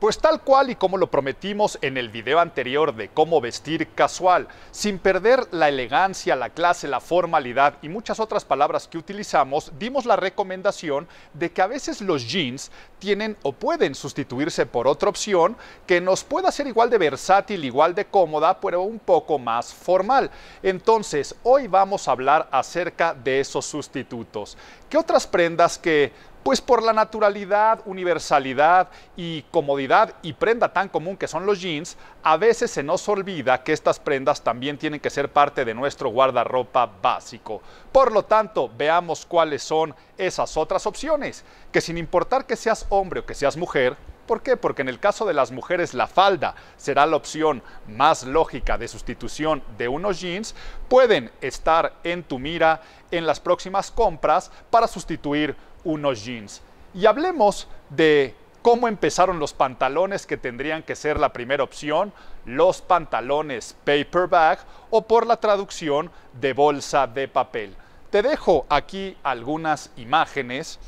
Pues tal cual y como lo prometimos en el video anterior de cómo vestir casual, sin perder la elegancia, la clase, la formalidad y muchas otras palabras que utilizamos, dimos la recomendación de que a veces los jeans tienen o pueden sustituirse por otra opción que nos pueda ser igual de versátil, igual de cómoda, pero un poco más formal. Entonces, hoy vamos a hablar acerca de esos sustitutos. ¿Qué otras prendas que pues por la naturalidad, universalidad y comodidad y prenda tan común que son los jeans, a veces se nos olvida que estas prendas también tienen que ser parte de nuestro guardarropa básico. Por lo tanto, veamos cuáles son esas otras opciones, que sin importar que seas hombre o que seas mujer, ¿Por qué? Porque en el caso de las mujeres la falda será la opción más lógica de sustitución de unos jeans. Pueden estar en tu mira en las próximas compras para sustituir unos jeans. Y hablemos de cómo empezaron los pantalones que tendrían que ser la primera opción, los pantalones paperback o por la traducción de bolsa de papel. Te dejo aquí algunas imágenes.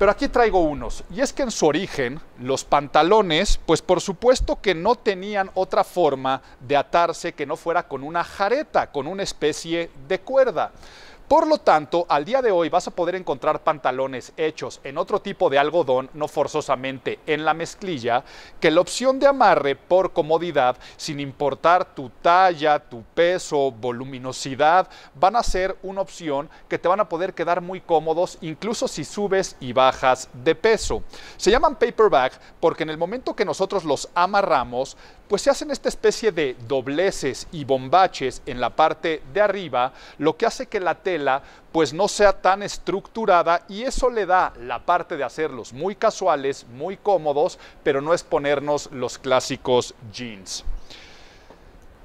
Pero aquí traigo unos, y es que en su origen los pantalones, pues por supuesto que no tenían otra forma de atarse que no fuera con una jareta, con una especie de cuerda. Por lo tanto, al día de hoy vas a poder encontrar pantalones hechos en otro tipo de algodón, no forzosamente en la mezclilla, que la opción de amarre por comodidad, sin importar tu talla, tu peso, voluminosidad, van a ser una opción que te van a poder quedar muy cómodos, incluso si subes y bajas de peso. Se llaman paperback porque en el momento que nosotros los amarramos, pues se hacen esta especie de dobleces y bombaches en la parte de arriba, lo que hace que la tela pues no sea tan estructurada y eso le da la parte de hacerlos muy casuales, muy cómodos, pero no es ponernos los clásicos jeans.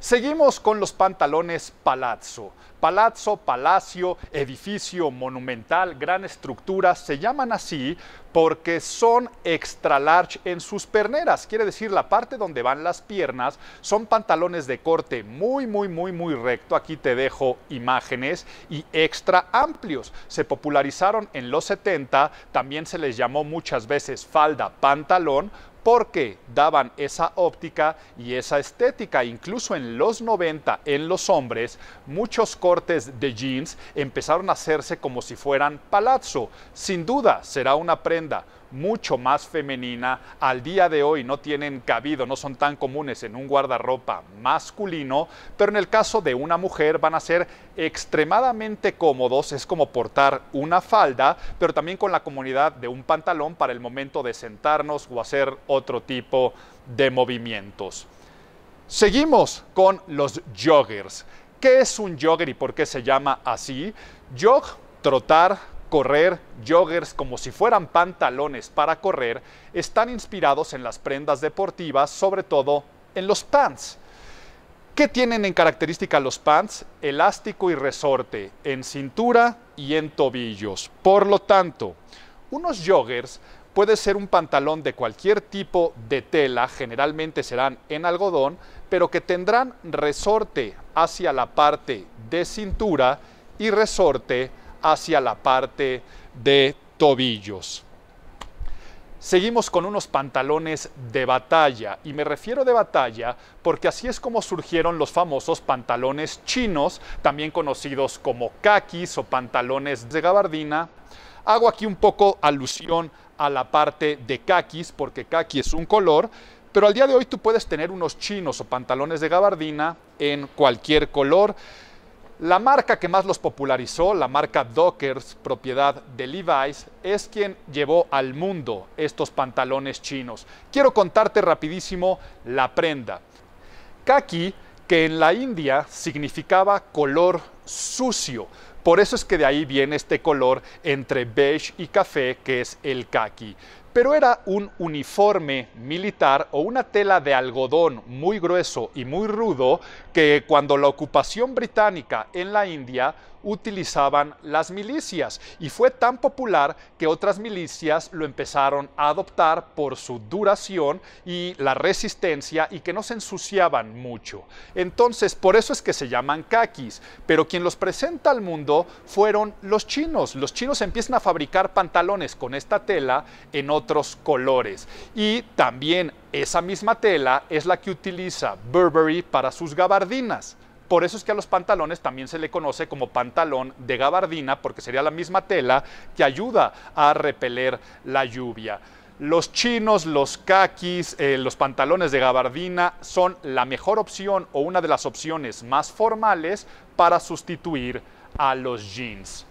Seguimos con los pantalones palazzo. Palazzo, palacio, edificio monumental, gran estructura, se llaman así porque son extra large en sus perneras, quiere decir la parte donde van las piernas, son pantalones de corte muy, muy, muy, muy recto, aquí te dejo imágenes, y extra amplios. Se popularizaron en los 70, también se les llamó muchas veces falda, pantalón, porque daban esa óptica y esa estética. Incluso en los 90, en los hombres, muchos cortes de jeans empezaron a hacerse como si fueran palazzo. Sin duda, será una prenda mucho más femenina, al día de hoy no tienen cabido, no son tan comunes en un guardarropa masculino, pero en el caso de una mujer van a ser extremadamente cómodos, es como portar una falda, pero también con la comunidad de un pantalón para el momento de sentarnos o hacer otro tipo de movimientos. Seguimos con los joggers. ¿Qué es un jogger y por qué se llama así? Jog, trotar, correr, joggers como si fueran pantalones para correr, están inspirados en las prendas deportivas, sobre todo en los pants. ¿Qué tienen en característica los pants? Elástico y resorte en cintura y en tobillos. Por lo tanto, unos joggers puede ser un pantalón de cualquier tipo de tela, generalmente serán en algodón, pero que tendrán resorte hacia la parte de cintura y resorte hacia la parte de tobillos. Seguimos con unos pantalones de batalla, y me refiero de batalla porque así es como surgieron los famosos pantalones chinos, también conocidos como kakis o pantalones de gabardina. Hago aquí un poco alusión a la parte de kakis, porque kaki es un color, pero al día de hoy tú puedes tener unos chinos o pantalones de gabardina en cualquier color. La marca que más los popularizó, la marca Dockers, propiedad de Levi's, es quien llevó al mundo estos pantalones chinos. Quiero contarte rapidísimo la prenda. Kaki, que en la India significaba color sucio. Por eso es que de ahí viene este color entre beige y café, que es el kaki pero era un uniforme militar o una tela de algodón muy grueso y muy rudo que cuando la ocupación británica en la India utilizaban las milicias y fue tan popular que otras milicias lo empezaron a adoptar por su duración y la resistencia y que no se ensuciaban mucho. Entonces, por eso es que se llaman kakis, pero quien los presenta al mundo fueron los chinos. Los chinos empiezan a fabricar pantalones con esta tela en otros colores. Y también esa misma tela es la que utiliza Burberry para sus gabardinas. Por eso es que a los pantalones también se le conoce como pantalón de gabardina, porque sería la misma tela que ayuda a repeler la lluvia. Los chinos, los kakis, eh, los pantalones de gabardina son la mejor opción o una de las opciones más formales para sustituir a los jeans.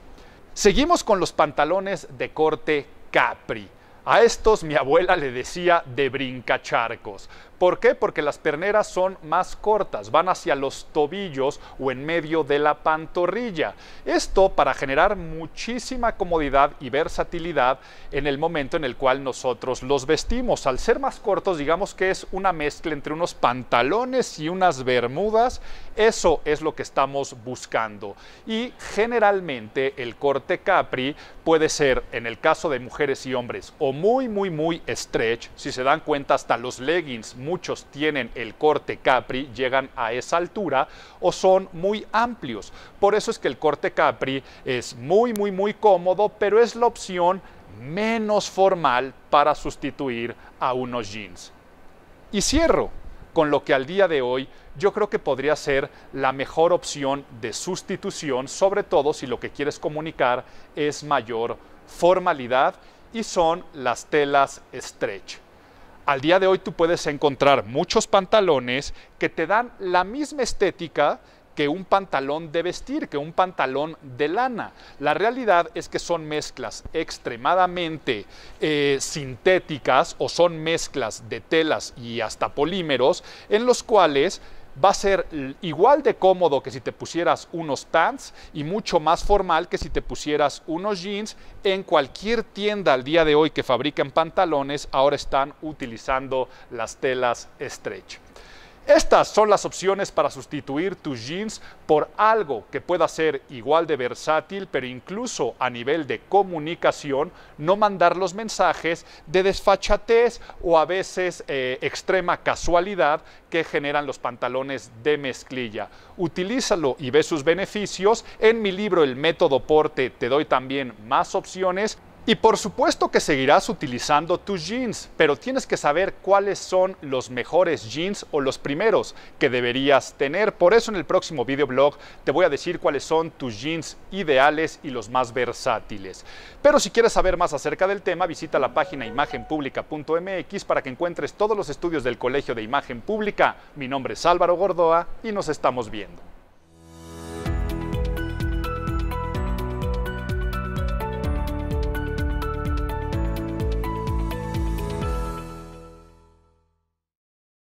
Seguimos con los pantalones de corte capri. A estos mi abuela le decía de brincacharcos, ¿Por qué? Porque las perneras son más cortas, van hacia los tobillos o en medio de la pantorrilla. Esto para generar muchísima comodidad y versatilidad en el momento en el cual nosotros los vestimos. Al ser más cortos, digamos que es una mezcla entre unos pantalones y unas bermudas. Eso es lo que estamos buscando. Y generalmente el corte capri puede ser, en el caso de mujeres y hombres, o muy, muy, muy stretch, si se dan cuenta hasta los leggings, muchos tienen el corte Capri llegan a esa altura o son muy amplios. Por eso es que el corte Capri es muy, muy, muy cómodo, pero es la opción menos formal para sustituir a unos jeans. Y cierro con lo que al día de hoy yo creo que podría ser la mejor opción de sustitución, sobre todo si lo que quieres comunicar es mayor formalidad y son las telas stretch al día de hoy tú puedes encontrar muchos pantalones que te dan la misma estética que un pantalón de vestir, que un pantalón de lana. La realidad es que son mezclas extremadamente eh, sintéticas o son mezclas de telas y hasta polímeros en los cuales va a ser igual de cómodo que si te pusieras unos pants y mucho más formal que si te pusieras unos jeans. En cualquier tienda al día de hoy que fabrican pantalones, ahora están utilizando las telas stretch. Estas son las opciones para sustituir tus jeans por algo que pueda ser igual de versátil, pero incluso a nivel de comunicación, no mandar los mensajes de desfachatez o a veces eh, extrema casualidad que generan los pantalones de mezclilla. Utilízalo y ve sus beneficios. En mi libro El método porte te doy también más opciones y por supuesto que seguirás utilizando tus jeans, pero tienes que saber cuáles son los mejores jeans o los primeros que deberías tener. Por eso en el próximo videoblog te voy a decir cuáles son tus jeans ideales y los más versátiles. Pero si quieres saber más acerca del tema, visita la página imagenpublica.mx para que encuentres todos los estudios del Colegio de Imagen Pública. Mi nombre es Álvaro Gordoa y nos estamos viendo.